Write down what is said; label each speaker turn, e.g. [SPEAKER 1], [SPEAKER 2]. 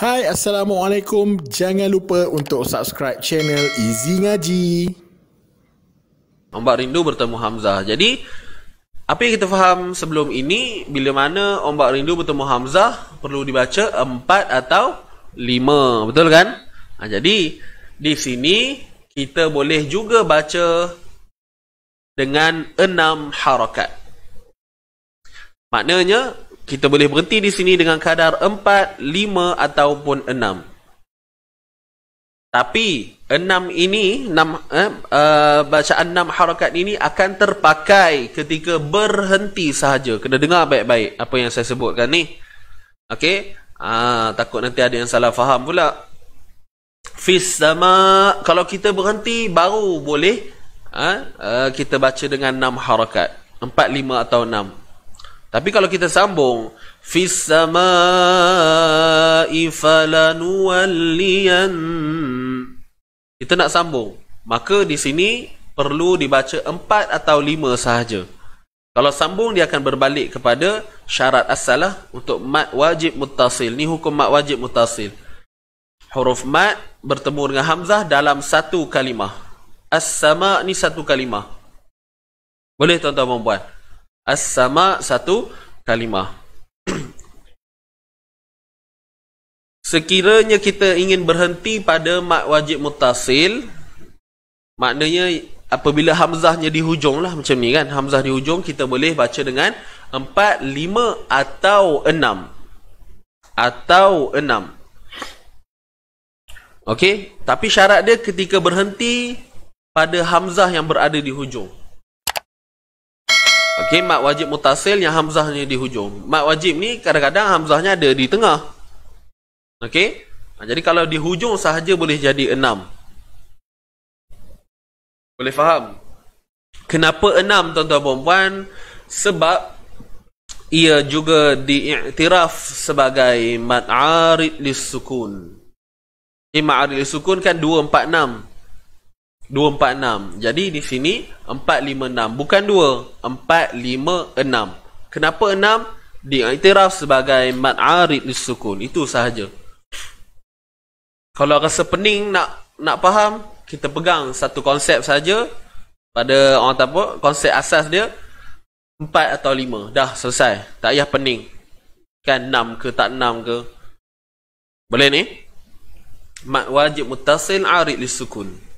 [SPEAKER 1] Hai Assalamualaikum Jangan lupa untuk subscribe channel Easy Ngaji Ombak Rindu bertemu Hamzah Jadi apa yang kita faham sebelum ini Bila mana Ombak Rindu bertemu Hamzah Perlu dibaca 4 atau 5 Betul kan? Ha, jadi di sini kita boleh juga baca dengan 6 harakat Maknanya kita boleh berhenti di sini dengan kadar 4, 5 ataupun 6. Tapi 6 ini, 6, eh, uh, bacaan 6 harakat ini akan terpakai ketika berhenti sahaja. Kena dengar baik-baik apa yang saya sebutkan ni. Okey. Ah, takut nanti ada yang salah faham pula. Fis sama kalau kita berhenti baru boleh ha? uh, kita baca dengan 6 harakat. 4, 5 atau 6. Tapi kalau kita sambung fis samaa'i falanuwalliyan kita nak sambung maka di sini perlu dibaca empat atau lima sahaja kalau sambung dia akan berbalik kepada syarat asalah untuk mat wajib muttasil ni hukum mat wajib muttasil huruf mat bertemu dengan hamzah dalam satu kalimah as-samaa' ni satu kalimah boleh tuan-tuan dan puan As-sama satu kalimah. Sekiranya kita ingin berhenti pada mak wajib mutasil, maknanya apabila hamzahnya di hujung lah macam ni kan. Hamzah di hujung kita boleh baca dengan empat, lima atau enam. Atau enam. Okey, tapi syarat dia ketika berhenti pada hamzah yang berada di hujung. Okay, mat wajib mutasil yang hamzahnya di hujung. Mat wajib ni kadang-kadang hamzahnya ada di tengah. Okay. Ha, jadi kalau di hujung sahaja boleh jadi enam. Boleh faham? Kenapa enam tuan-tuan perempuan? Sebab ia juga diiktiraf sebagai mat arid li sukun. Okay, mat arid kan dua empat enam. 246. Jadi di sini 456 bukan 2, 456. Kenapa 6? Diiktiraf sebagai mad arid sukun. Itu sahaja. Kalau rasa pening nak nak faham, kita pegang satu konsep saja pada orang tak apa, konsep asas dia 4 atau 5. Dah selesai. Tak payah pening. Kan 6 ke tak 6 ke. Boleh ni? Mad wajib mutasil arid sukun.